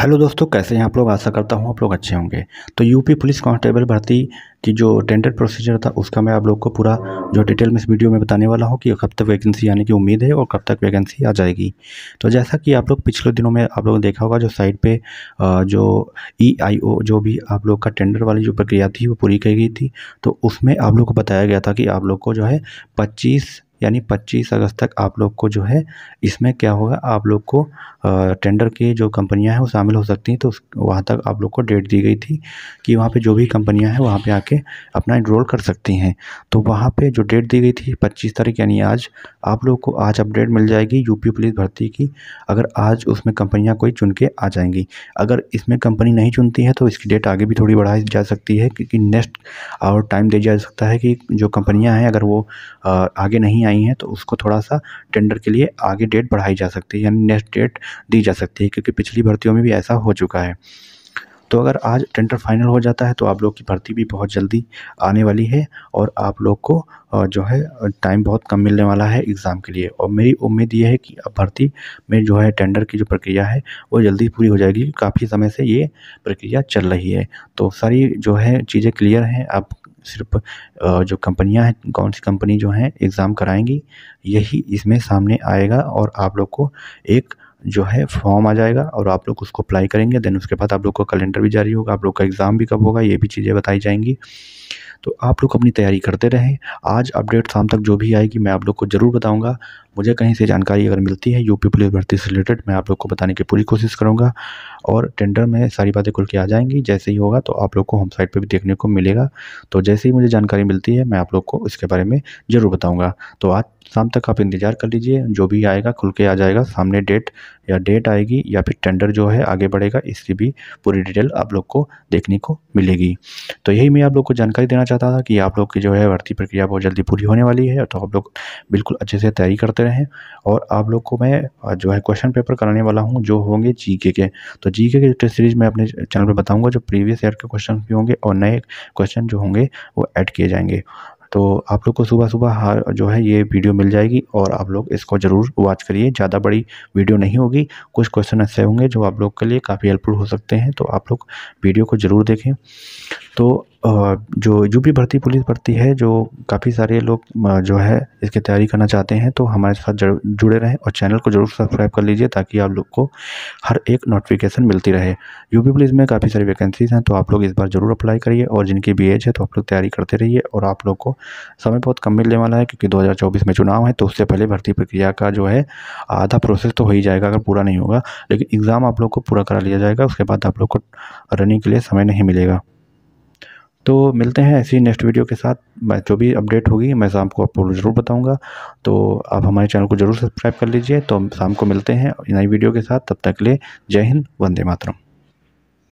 hello दोस्तों कैसे हैं आप लोग आशा करता हूँ आप लोग अच्छे होंगे तो यूपी पुलिस कांस्टेबल भर्ती की जो टेंडर प्रोसीजर था उसका मैं आप लोग को पूरा जो डिटेल में इस वीडियो में बताने वाला हूँ कि कब तक वैकेंसी आने की उम्मीद है और कब तक वैकेंसी आ जाएगी तो जैसा कि आप लोग पिछले दिनों में आप लोग देखा होगा जो साइट पर जो ई e जो भी आप लोग का टेंडर वाली जो प्रक्रिया थी वो पूरी की गई थी तो उसमें आप लोग को बताया गया था कि आप लोग को जो है पच्चीस यानी पच्चीस अगस्त तक आप लोग को जो है इसमें क्या होगा आप लोग को टेंडर की जो कंपनियां हैं वो शामिल हो सकती हैं तो वहाँ तक आप लोग को डेट दी गई थी कि वहाँ पे जो भी कंपनियां हैं वहाँ पे आके अपना इनरोल कर सकती हैं तो वहाँ पे जो डेट दी गई थी पच्चीस तारीख यानी आज आप लोग को आज अपडेट मिल जाएगी यूपी पुलिस भर्ती की अगर आज उसमें कंपनियाँ कोई चुन के आ जाएंगी अगर इसमें कंपनी नहीं चुनती है तो इसकी डेट आगे भी थोड़ी बढ़ाई जा सकती है क्योंकि नेक्स्ट और टाइम दिया जा सकता है कि जो कंपनियाँ हैं अगर वो आगे नहीं आई हैं तो उसको थोड़ा सा टेंडर के लिए आगे डेट बढ़ाई जा सकती है यानी नेक्स्ट डेट दी जा सकती है क्योंकि पिछली भर्तियों में भी ऐसा हो चुका है तो अगर आज टेंडर फाइनल हो जाता है तो आप लोग की भर्ती भी बहुत जल्दी आने वाली है और आप लोग को जो है टाइम बहुत कम मिलने वाला है एग्ज़ाम के लिए और मेरी उम्मीद ये है कि अब भर्ती में जो है टेंडर की जो प्रक्रिया है वो जल्दी पूरी हो जाएगी काफ़ी समय से ये प्रक्रिया चल रही है तो सारी जो है चीज़ें क्लियर हैं आप सिर्फ जो कंपनियां हैं कौन सी कंपनी जो हैं एग्ज़ाम कराएंगी यही इसमें सामने आएगा और आप लोग को एक जो है फॉर्म आ जाएगा और आप लोग उसको अप्लाई करेंगे देन उसके बाद आप लोग का कैलेंडर भी जारी होगा आप लोग का एग्ज़ाम भी कब होगा ये भी चीज़ें बताई जाएंगी तो आप लोग अपनी तैयारी करते रहें आज अपडेट शाम तक जो भी आएगी मैं आप लोग को ज़रूर बताऊँगा मुझे कहीं से जानकारी अगर मिलती है यूपी पुलिस भर्ती से रिलेटेड मैं आप लोग को बताने की पूरी कोशिश करूँगा और टेंडर में सारी बातें खुल के आ जाएंगी जैसे ही होगा तो आप लोग को होम साइट पर भी देखने को मिलेगा तो जैसे ही मुझे जानकारी मिलती है मैं आप लोग को इसके बारे में ज़रूर बताऊँगा तो आज शाम तक आप इंतज़ार कर लीजिए जो भी आएगा खुल के आ जाएगा सामने डेट या डेट आएगी या फिर टेंडर जो है आगे बढ़ेगा इसकी भी पूरी डिटेल आप लोग को देखने को मिलेगी तो यही मैं आप लोग को जानकारी देना चाहता था कि आप लोग की जो है भर्ती प्रक्रिया बहुत जल्दी पूरी होने वाली है तो आप लोग बिल्कुल अच्छे से तैयारी करते रहें और आप लोग को मैं जो है क्वेश्चन पेपर कराने वाला हूँ जो होंगे जी के तो जी के टेस्ट सीरीज मैं अपने चैनल पर बताऊँगा जो प्रीवियस ईयर के क्वेश्चन भी होंगे और नए क्वेश्चन जो होंगे वो ऐड किए जाएंगे तो आप लोग को सुबह सुबह हर जो है ये वीडियो मिल जाएगी और आप लोग इसको ज़रूर वॉच करिए ज़्यादा बड़ी वीडियो नहीं होगी कुछ क्वेश्चन ऐसे होंगे जो आप लोग के लिए काफ़ी हेल्पफुल हो सकते हैं तो आप लोग वीडियो को ज़रूर देखें तो जो यूपी भर्ती पुलिस भर्ती है जो काफ़ी सारे लोग जो है इसकी तैयारी करना चाहते हैं तो हमारे साथ जुड़े रहें और चैनल को ज़रूर सब्सक्राइब कर लीजिए ताकि आप लोग को हर एक नोटिफिकेशन मिलती रहे यूपी पुलिस में काफ़ी सारी वैकेंसीज़ हैं तो आप लोग इस बार ज़रूर अप्लाई करिए और जिनकी बी एज है तो आप लोग तैयारी करते रहिए और आप लोग को समय बहुत कम मिलने वाला है क्योंकि दो में चुनाव है तो उससे पहले भर्ती प्रक्रिया का जो है आधा प्रोसेस तो हो ही जाएगा अगर पूरा नहीं होगा लेकिन एग्ज़ाम आप लोग को पूरा करा लिया जाएगा उसके बाद आप लोग को रनिंग के लिए समय नहीं मिलेगा तो मिलते हैं ऐसी नेक्स्ट वीडियो के साथ मैं जो भी अपडेट होगी मैं शाम को आपको ज़रूर बताऊंगा तो आप हमारे चैनल को ज़रूर सब्सक्राइब कर लीजिए तो शाम को मिलते हैं नई वीडियो के साथ तब तक के लिए जय हिंद वंदे मातरम